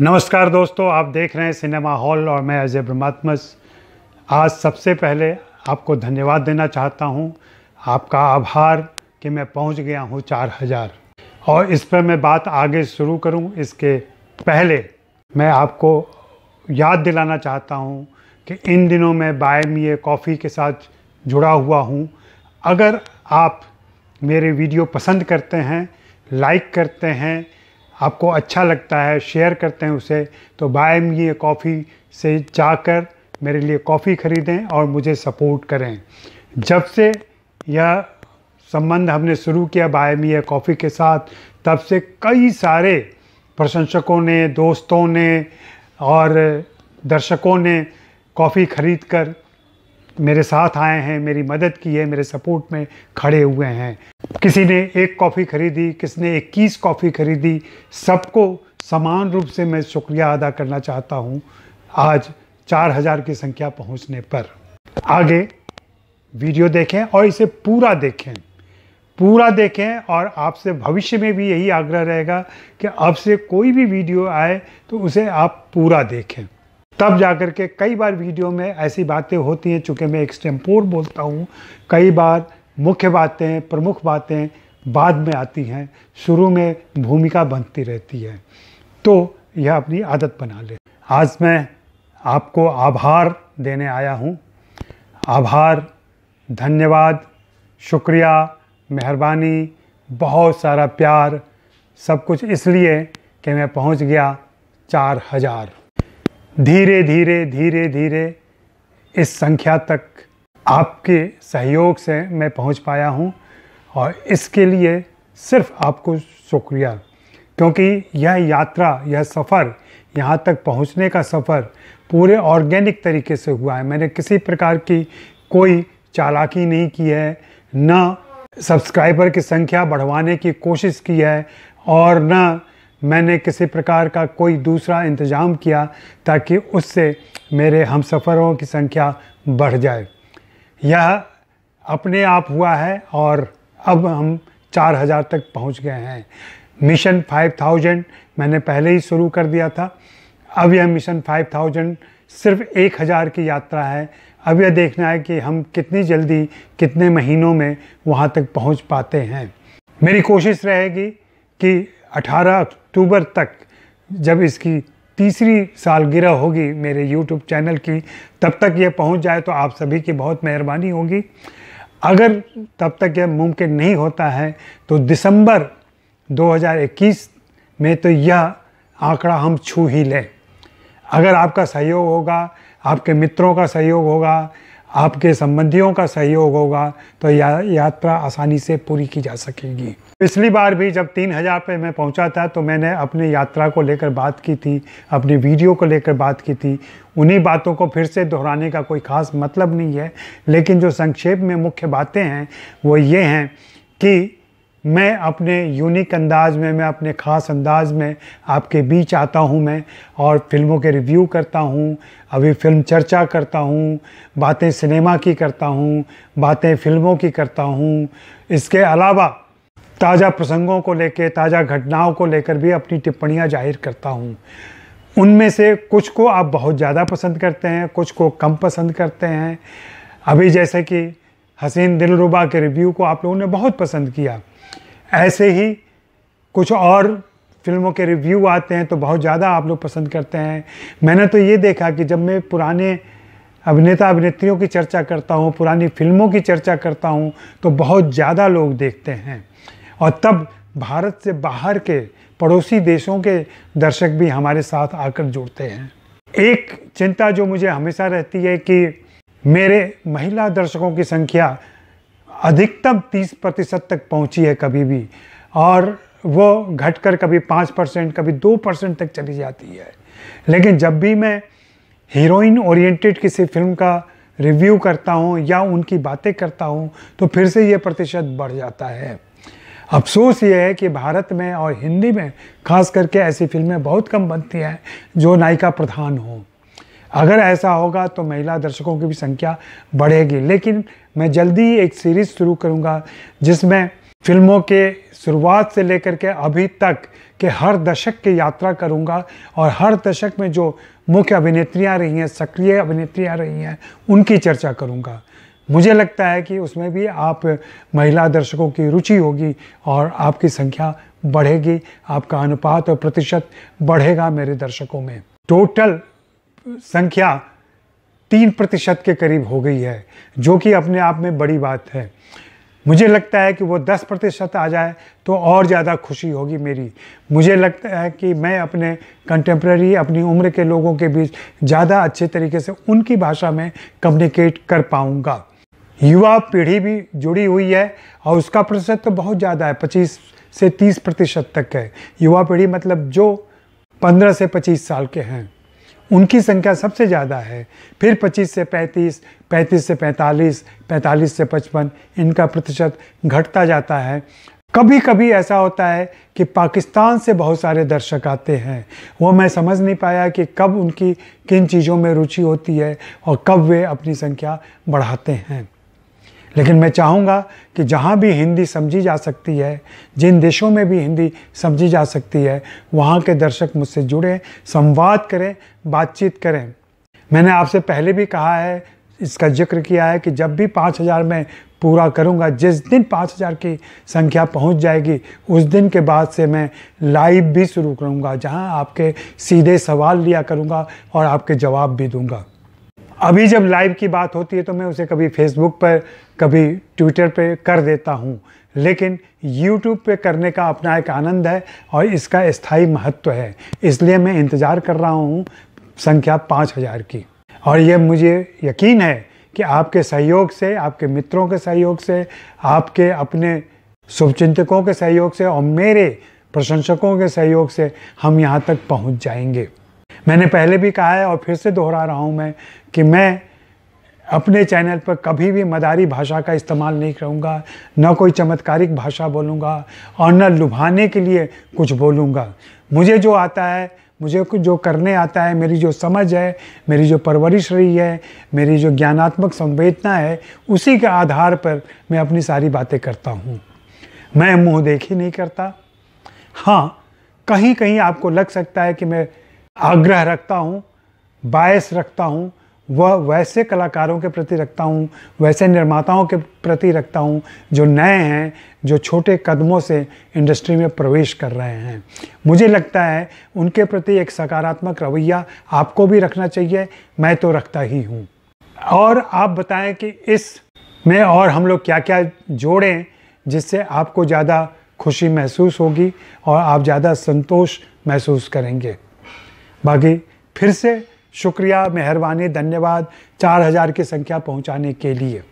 नमस्कार दोस्तों आप देख रहे हैं सिनेमा हॉल और मैं अजय ब्रह्मात्मस आज सबसे पहले आपको धन्यवाद देना चाहता हूं आपका आभार कि मैं पहुंच गया हूं चार हज़ार और इस पर मैं बात आगे शुरू करूं इसके पहले मैं आपको याद दिलाना चाहता हूं कि इन दिनों मैं बाय कॉफ़ी के साथ जुड़ा हुआ हूं अगर आप मेरे वीडियो पसंद करते हैं लाइक करते हैं आपको अच्छा लगता है शेयर करते हैं उसे तो बाय ये कॉफ़ी से जाकर मेरे लिए कॉफ़ी ख़रीदें और मुझे सपोर्ट करें जब से यह संबंध हमने शुरू किया बाय ये कॉफ़ी के साथ तब से कई सारे प्रशंसकों ने दोस्तों ने और दर्शकों ने कॉफ़ी खरीद कर मेरे साथ आए हैं मेरी मदद की है मेरे सपोर्ट में खड़े हुए हैं किसी ने एक कॉफ़ी खरीदी किसी ने इक्कीस कॉफ़ी खरीदी सबको समान रूप से मैं शुक्रिया अदा करना चाहता हूँ आज चार हज़ार की संख्या पहुँचने पर आगे वीडियो देखें और इसे पूरा देखें पूरा देखें और आपसे भविष्य में भी यही आग्रह रहेगा कि अब से कोई भी वीडियो आए तो उसे आप पूरा देखें तब जाकर के कई बार वीडियो में ऐसी बातें होती हैं चूँकि मैं एक्सटेम्पोर बोलता हूँ कई बार मुख्य बातें प्रमुख बातें बाद में आती हैं शुरू में भूमिका बनती रहती है तो यह अपनी आदत बना ले आज मैं आपको आभार देने आया हूँ आभार धन्यवाद शुक्रिया मेहरबानी बहुत सारा प्यार सब कुछ इसलिए कि मैं पहुँच गया चार हज़ार धीरे धीरे धीरे धीरे इस संख्या तक आपके सहयोग से मैं पहुंच पाया हूं और इसके लिए सिर्फ आपको शुक्रिया क्योंकि यह यात्रा यह सफ़र यहाँ तक पहुँचने का सफ़र पूरे ऑर्गेनिक तरीके से हुआ है मैंने किसी प्रकार की कोई चालाकी नहीं की है न सब्सक्राइबर की संख्या बढ़वाने की कोशिश की है और न मैंने किसी प्रकार का कोई दूसरा इंतज़ाम किया ताकि उससे मेरे हम सफ़रों की संख्या बढ़ जाए यह अपने आप हुआ है और अब हम 4000 तक पहुंच गए हैं मिशन 5000 मैंने पहले ही शुरू कर दिया था अब यह मिशन 5000 सिर्फ 1000 की यात्रा है अब यह देखना है कि हम कितनी जल्दी कितने महीनों में वहाँ तक पहुँच पाते हैं मेरी कोशिश रहेगी कि 18 अक्टूबर तक जब इसकी तीसरी सालगिरह होगी मेरे YouTube चैनल की तब तक यह पहुंच जाए तो आप सभी की बहुत मेहरबानी होगी अगर तब तक यह मुमकिन नहीं होता है तो दिसंबर 2021 में तो यह आंकड़ा हम छू ही लें अगर आपका सहयोग होगा आपके मित्रों का सहयोग होगा आपके संबंधियों का सहयोग होगा तो या, यात्रा आसानी से पूरी की जा सकेगी पिछली बार भी जब तीन हज़ार पर मैं पहुंचा था तो मैंने अपनी यात्रा को लेकर बात की थी अपनी वीडियो को लेकर बात की थी उन्हीं बातों को फिर से दोहराने का कोई ख़ास मतलब नहीं है लेकिन जो संक्षेप में मुख्य बातें हैं वो ये हैं कि मैं अपने यूनिक अंदाज में मैं अपने ख़ास अंदाज में आपके बीच आता हूं मैं और फिल्मों के रिव्यू करता हूं अभी फिल्म चर्चा करता हूं बातें सिनेमा की करता हूं बातें फिल्मों की करता हूं इसके अलावा ताज़ा प्रसंगों को लेकर ताज़ा घटनाओं को लेकर भी अपनी टिप्पणियाँ जाहिर करता हूँ उनमें से कुछ को आप बहुत ज़्यादा पसंद करते हैं कुछ को कम पसंद करते हैं अभी जैसे कि हसीन दिलरुबा के रिव्यू को आप लोगों ने बहुत पसंद किया ऐसे ही कुछ और फिल्मों के रिव्यू आते हैं तो बहुत ज़्यादा आप लोग पसंद करते हैं मैंने तो ये देखा कि जब मैं पुराने अभिनेता अभिनेत्रियों की चर्चा करता हूँ पुरानी फिल्मों की चर्चा करता हूँ तो बहुत ज़्यादा लोग देखते हैं और तब भारत से बाहर के पड़ोसी देशों के दर्शक भी हमारे साथ आकर जुड़ते हैं एक चिंता जो मुझे हमेशा रहती है कि मेरे महिला दर्शकों की संख्या अधिकतम 30 प्रतिशत तक पहुंची है कभी भी और वो घटकर कभी पाँच परसेंट कभी दो परसेंट तक चली जाती है लेकिन जब भी मैं हीरोइन ओरिएंटेड किसी फिल्म का रिव्यू करता हूँ या उनकी बातें करता हूँ तो फिर से ये प्रतिशत बढ़ जाता है अफसोस ये है कि भारत में और हिंदी में खास करके ऐसी फिल्में बहुत कम बनती हैं जो नायिका प्रधान हों अगर ऐसा होगा तो महिला दर्शकों की भी संख्या बढ़ेगी लेकिन मैं जल्दी ही एक सीरीज़ शुरू करूँगा जिसमें फिल्मों के शुरुआत से लेकर के अभी तक के हर दशक की यात्रा करूँगा और हर दशक में जो मुख्य अभिनेत्रियाँ रही हैं सक्रिय अभिनेत्रियाँ रही हैं उनकी चर्चा करूँगा मुझे लगता है कि उसमें भी आप महिला दर्शकों की रुचि होगी और आपकी संख्या बढ़ेगी आपका अनुपात और प्रतिशत बढ़ेगा मेरे दर्शकों में टोटल संख्या तीन प्रतिशत के करीब हो गई है जो कि अपने आप में बड़ी बात है मुझे लगता है कि वो दस प्रतिशत आ जाए तो और ज़्यादा खुशी होगी मेरी मुझे लगता है कि मैं अपने कंटेम्प्रेरी अपनी उम्र के लोगों के बीच ज़्यादा अच्छे तरीके से उनकी भाषा में कम्युनिकेट कर पाऊँगा युवा पीढ़ी भी जुड़ी हुई है और उसका प्रतिशत तो बहुत ज़्यादा है पच्चीस से तीस प्रतिशत तक है युवा पीढ़ी मतलब जो पंद्रह से पच्चीस साल के हैं उनकी संख्या सबसे ज़्यादा है फिर 25 से 35, 35 से 45, 45 से 55 इनका प्रतिशत घटता जाता है कभी कभी ऐसा होता है कि पाकिस्तान से बहुत सारे दर्शक आते हैं वो मैं समझ नहीं पाया कि कब उनकी किन चीज़ों में रुचि होती है और कब वे अपनी संख्या बढ़ाते हैं लेकिन मैं चाहूँगा कि जहाँ भी हिंदी समझी जा सकती है जिन देशों में भी हिंदी समझी जा सकती है वहाँ के दर्शक मुझसे जुड़ें संवाद करें बातचीत करें मैंने आपसे पहले भी कहा है इसका जिक्र किया है कि जब भी पाँच हज़ार में पूरा करूँगा जिस दिन पाँच हज़ार की संख्या पहुँच जाएगी उस दिन के बाद से मैं लाइव भी शुरू करूँगा जहाँ आपके सीधे सवाल लिया करूँगा और आपके जवाब भी दूँगा अभी जब लाइव की बात होती है तो मैं उसे कभी फेसबुक पर कभी ट्विटर पे कर देता हूँ लेकिन यूट्यूब पे करने का अपना एक आनंद है और इसका स्थायी महत्व है इसलिए मैं इंतज़ार कर रहा हूँ संख्या पाँच हज़ार की और यह मुझे यकीन है कि आपके सहयोग से आपके मित्रों के सहयोग से आपके अपने शुभचिंतकों के सहयोग से और मेरे प्रशंसकों के सहयोग से हम यहाँ तक पहुँच जाएंगे मैंने पहले भी कहा है और फिर से दोहरा रहा हूँ मैं कि मैं अपने चैनल पर कभी भी मदारी भाषा का इस्तेमाल नहीं करूँगा न कोई चमत्कारिक भाषा बोलूँगा और न लुभाने के लिए कुछ बोलूँगा मुझे जो आता है मुझे जो करने आता है मेरी जो समझ है मेरी जो परवरिश रही है मेरी जो ज्ञानात्मक संवेदना है उसी के आधार पर मैं अपनी सारी बातें करता हूँ मैं मुँह देखी नहीं करता हाँ कहीं कहीं आपको लग सकता है कि मैं आग्रह रखता हूँ बायस रखता हूँ वह वैसे कलाकारों के प्रति रखता हूँ वैसे निर्माताओं के प्रति रखता हूँ जो नए हैं जो छोटे कदमों से इंडस्ट्री में प्रवेश कर रहे हैं मुझे लगता है उनके प्रति एक सकारात्मक रवैया आपको भी रखना चाहिए मैं तो रखता ही हूँ और आप बताएं कि इस में और हम लोग क्या क्या जोड़ें जिससे आपको ज़्यादा खुशी महसूस होगी और आप ज़्यादा संतोष महसूस करेंगे बाकी फिर से शुक्रिया मेहरबानी धन्यवाद चार हज़ार की संख्या पहुंचाने के लिए